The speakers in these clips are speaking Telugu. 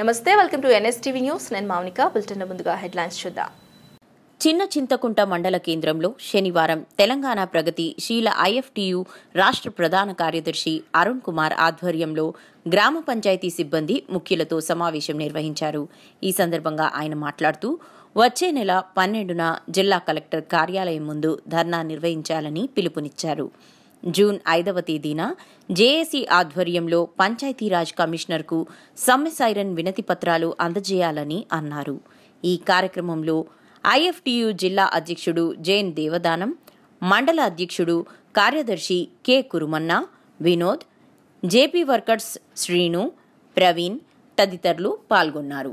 నమస్తే వెల్కమ్ టు ఎన్ఎస్టీవీ న్యూస్ నేను మౌనిక బులెటిన్ ముందుగా హెడ్లైన్స్ చూద్దాం చిన్న చింతకుంట మండల కేంద్రంలో శనివారం తెలంగాణ ప్రగతి శీల ఐఎఫ్టియు రాష్ట్ర ప్రధాన కార్యదర్శి అరుణ్ కుమార్ ఆధ్వర్యంలో గ్రామ పంచాయతీ సిబ్బంది ముఖ్యులతో సమావేశం నిర్వహించారు ఈ సందర్భంగా ఆయన మాట్లాడుతూ వచ్చే నెల పన్నెండున జిల్లా కలెక్టర్ కార్యాలయం ముందు ధర్నా నిర్వహించాలని పిలుపునిచ్చారు జూన్ ఐదవ తేదీన జేఏసీ ఆధ్వర్యంలో పంచాయతీరాజ్ కమిషనర్కు సమ్మె సైరన్ వినతి పత్రాలు అందజేయాలని అన్నారు ఈ కార్యక్రమంలో ఐఎఫ్టియు జిల్లా అధ్యక్షుడు జైన్ దేవదానం మండల అధ్యక్షుడు కార్యదర్శి K Kurumanna Vinod JP workers Srinu Praveen తదితరులు పాల్గొన్నారు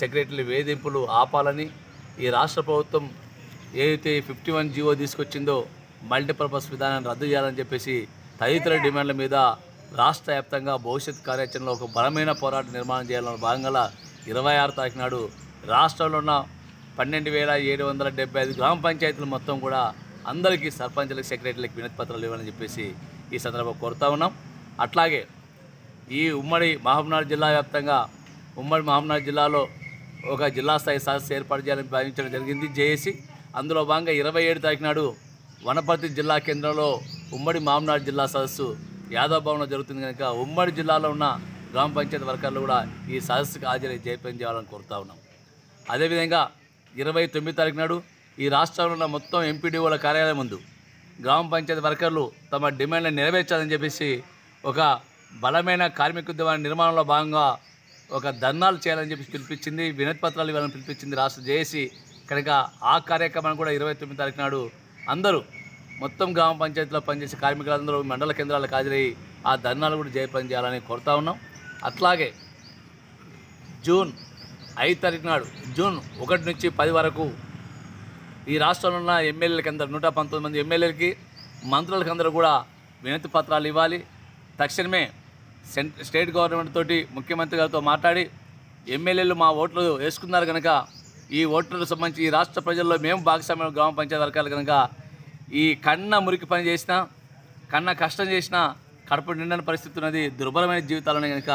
సెక్రటరీ వేధింపులు ఆపాలని ఈ రాష్ట్ర ప్రభుత్వం ఏదైతే ఫిఫ్టీ వన్ జీవో తీసుకొచ్చిందో మల్టీపర్పస్ విధానాన్ని రద్దు చేయాలని చెప్పేసి తదితర డిమాండ్ల మీద రాష్ట్ర వ్యాప్తంగా భవిష్యత్ కార్యాచరణలో ఒక బలమైన పోరాటం నిర్మాణం చేయాలన్న భాగంగా ఇరవై ఆరు తారీఖు నాడు రాష్ట్రంలో ఉన్న పన్నెండు వేల ఏడు వందల డెబ్బై ఐదు గ్రామ పంచాయతీలు మొత్తం కూడా అందరికీ సర్పంచ్లకు సెక్రటరీలకు వినతి పత్రాలు ఇవ్వాలని చెప్పేసి ఈ సందర్భంగా కోరుతా ఉన్నాం అట్లాగే ఈ ఉమ్మడి మహబూబ్నగర్ జిల్లా వ్యాప్తంగా ఉమ్మడి మహబూబ్నగర్ జిల్లాలో ఒక జిల్లా స్థాయి సదస్సు ఏర్పాటు చేయాలని భావించడం జరిగింది జేఏసీ అందులో భాగంగా ఇరవై ఏడు తారీఖు నాడు వనపర్తి జిల్లా కేంద్రంలో ఉమ్మడి మామనాడు జిల్లా సదస్సు యాదవ్ భవన్లో జరుగుతుంది కనుక ఉమ్మడి జిల్లాలో ఉన్న గ్రామ పంచాయతీ వర్కర్లు కూడా ఈ సదస్సుకు హాజరై జయప్రయం చేయాలని కోరుతా ఉన్నాం అదేవిధంగా ఇరవై తొమ్మిది తారీఖు నాడు ఈ రాష్ట్రంలో ఉన్న మొత్తం ఎంపీడీఓల కార్యాలయం ముందు గ్రామ పంచాయతీ వర్కర్లు తమ డిమాండ్లను నెరవేర్చాలని చెప్పేసి ఒక బలమైన కార్మిక ఉద్యమాన్ని నిర్మాణంలో భాగంగా ఒక ధర్నాలు చేయాలని చెప్పి పిలిపించింది వినతి పత్రాలు ఇవ్వాలని పిలిపించింది రాష్ట్ర జేఏసీ కనుక ఆ కార్యక్రమాన్ని కూడా ఇరవై తొమ్మిది తారీఖు నాడు అందరూ మొత్తం గ్రామ పంచాయతీలో పనిచేసే కార్మికులందరూ మండల కేంద్రాలకు హాజరయ్యి ఆ ధర్నాలు కూడా జయప్రదం చేయాలని కోరుతా ఉన్నాం అట్లాగే జూన్ ఐదు తారీఖు నాడు జూన్ ఒకటి నుంచి పది వరకు ఈ రాష్ట్రంలో ఉన్న ఎమ్మెల్యేలకి అందరు నూట పంతొమ్మిది మంది ఎమ్మెల్యేలకి మంత్రులకి అందరూ కూడా వినతి పత్రాలు ఇవ్వాలి తక్షణమే స్టేట్ గవర్నమెంట్ తోటి ముఖ్యమంత్రి గారితో మాట్లాడి ఎమ్మెల్యేలు మా ఓట్లు వేసుకున్నారు కనుక ఈ ఓట్లకు సంబంధించి ఈ రాష్ట్ర ప్రజల్లో మేము భాగస్వామ్యం గ్రామ పంచాయతీ వర్గాలు కనుక ఈ కన్న మురికి పని చేసినా కన్న కష్టం చేసినా కడప నిండని పరిస్థితి ఉన్నది దుర్బలమైన జీవితాలను కనుక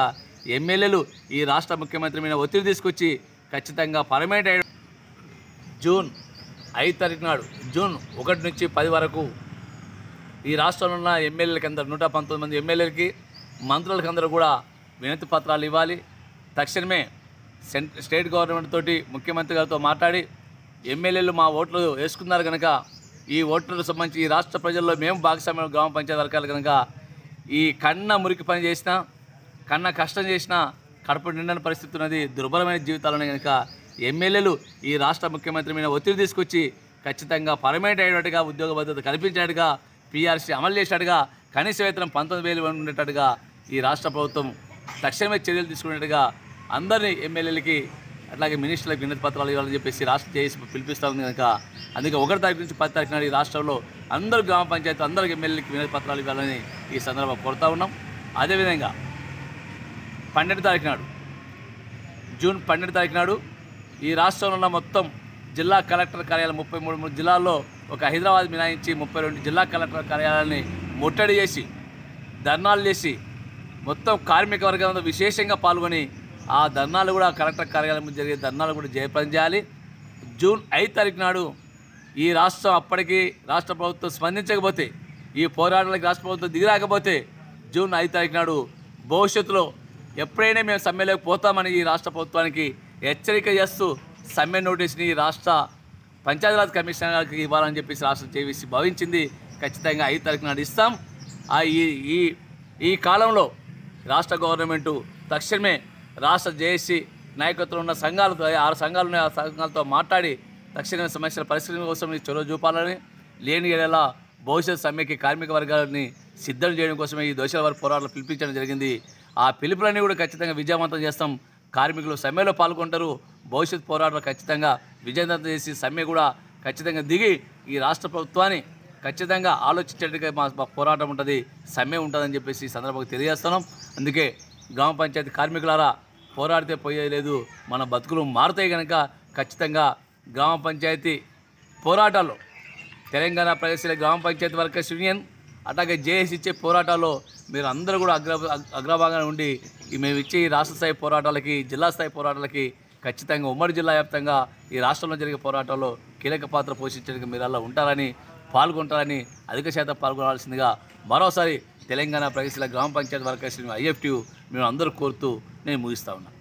ఎమ్మెల్యేలు ఈ రాష్ట్ర ముఖ్యమంత్రి మీద ఒత్తిడి తీసుకొచ్చి ఖచ్చితంగా పర్మనెంట్ అయ్యి జూన్ ఐదు తారీఖు నాడు జూన్ ఒకటి నుంచి పది వరకు ఈ రాష్ట్రంలో ఉన్న ఎమ్మెల్యేలకి అందరు నూట పంతొమ్మిది మంది ఎమ్మెల్యేలకి మంత్రులకి అందరూ కూడా వినతి పత్రాలు ఇవ్వాలి తక్షణమే స్టేట్ గవర్నమెంట్ తోటి ముఖ్యమంత్రి గారితో మాట్లాడి ఎమ్మెల్యేలు మా ఓట్లు వేసుకున్నారు కనుక ఈ ఓట్లకు సంబంధించి ఈ రాష్ట్ర ప్రజల్లో మేము భాగస్వామ్యం గ్రామ పంచాయతీ వర్గాలు కనుక ఈ కన్న మురికి పని చేసినా కన్న కష్టం చేసినా కడప నిండని పరిస్థితి ఉన్నది దుర్బలమైన జీవితాలను కనుక ఎమ్మెల్యేలు ఈ రాష్ట్ర ముఖ్యమంత్రి మీద ఒత్తిడి తీసుకొచ్చి ఖచ్చితంగా పర్మనెంట్ అయ్యేటట్టుగా ఉద్యోగ భద్రత కల్పించేట్టుగా పీఆర్సీ అమలు చేసేట్టుగా కనీస వేతనం పంతొమ్మిది వేలు ఉండేటట్టుగా ఈ రాష్ట్ర ప్రభుత్వం తక్షణమే చర్యలు తీసుకునేట్టుగా అందరినీ ఎమ్మెల్యేలకి అట్లాగే మినిస్టర్లకు వినతి పత్రాలు ఇవ్వాలని చెప్పేసి రాష్ట్ర జేఏసీ పిలిపిస్తా ఉంది కనుక అందుకే ఒకటి తారీఖు నుంచి పది తారీఖు నాడు ఈ రాష్ట్రంలో అందరు గ్రామ పంచాయతీ అందరికి ఎమ్మెల్యేలకు వినతి పత్రాలు ఇవ్వాలని ఈ సందర్భంగా కోరుతూ ఉన్నాం అదేవిధంగా పన్నెండు తారీఖు నాడు జూన్ పన్నెండు తారీఖు నాడు ఈ రాష్ట్రంలో ఉన్న మొత్తం జిల్లా కలెక్టర్ కార్యాలయం ముప్పై మూడు మూడు జిల్లాల్లో ఒక హైదరాబాద్ మినాయించి ముప్పై రెండు జిల్లా కలెక్టర్ కార్యాలయాన్ని ముట్టడి చేసి ధర్నాలు చేసి మొత్తం కార్మిక వర్గంలో విశేషంగా పాల్గొని ఆ ధర్నాలు కూడా కలెక్టర్ కార్యాలయం జరిగే ధర్నాలు కూడా జయప్రదం చేయాలి జూన్ ఐదు తారీఖు నాడు ఈ రాష్ట్రం అప్పటికి రాష్ట్ర ప్రభుత్వం స్పందించకపోతే ఈ పోరాటాలకు రాష్ట్ర ప్రభుత్వం దిగిరాకపోతే జూన్ ఐదు తారీఖు నాడు భవిష్యత్తులో ఎప్పుడైనా మేము సమ్మెలోకి పోతామని ఈ రాష్ట్ర ప్రభుత్వానికి హెచ్చరిక చేస్తూ సమ్మె నోటీస్ని రాష్ట్ర పంచాయతీరాజ్ కమిషనర్ ఇవ్వాలని చెప్పేసి రాష్ట్రం చేసి భావించింది ఖచ్చితంగా ఐదు తారీఖు నాడు ఇస్తాం ఈ ఈ ఈ కాలంలో రాష్ట్ర గవర్నమెంటు తక్షణమే రాష్ట్ర జేఏసీ నాయకత్వం ఉన్న సంఘాలతో ఆరు సంఘాలు ఆ సంఘాలతో మాట్లాడి తక్షణ సమస్యల పరిష్కరణ కోసం చొరవ చూపాలని లేని ఏడేలా భవిష్యత్ సమ్మెకి కార్మిక వర్గాలని సిద్ధం చేయడం కోసమే ఈ దోషాల వారి పోరాటాలు పిలిపించడం జరిగింది ఆ పిలుపులన్నీ కూడా ఖచ్చితంగా విజయవంతం చేస్తాం కార్మికులు సమ్మెలో పాల్గొంటారు భవిష్యత్ పోరాటాలు ఖచ్చితంగా విజయవంతం చేసి సమ్మె కూడా ఖచ్చితంగా దిగి ఈ రాష్ట్ర ప్రభుత్వాన్ని ఖచ్చితంగా ఆలోచించేట్టుగా మా పోరాటం ఉంటుంది సమ్మె ఉంటుందని చెప్పేసి ఈ సందర్భంగా తెలియజేస్తున్నాం అందుకే గ్రామ పంచాయతీ కార్మికులారా పోరాడితే పోయేది లేదు మన బతుకులు మారుతాయి కనుక ఖచ్చితంగా గ్రామ పంచాయతీ పోరాటాలు తెలంగాణ ప్రదేశాల గ్రామ పంచాయతీ వర్కర్స్ యూనియన్ అట్లాగే జేఏసీ ఇచ్చే పోరాటాల్లో మీరు అందరూ కూడా అగ్ర అగ్రభాగంగా ఉండి మేము ఇచ్చే ఈ రాష్ట్ర స్థాయి పోరాటాలకి జిల్లా స్థాయి పోరాటాలకి ఖచ్చితంగా ఉమ్మడి జిల్లా వ్యాప్తంగా ఈ రాష్ట్రంలో జరిగే పోరాటాల్లో కీలక పాత్ర పోషించడానికి మీరు అలా ఉంటారని పాల్గొంటారని అధిక శాతం పాల్గొనాల్సిందిగా మరోసారి తెలంగాణ ప్రదేశాల గ్రామ పంచాయతీ వర్కర్స్ ఐఎఫ్టీ మేము అందరూ కోరుతూ నేను ముగిస్తా ఉన్నాను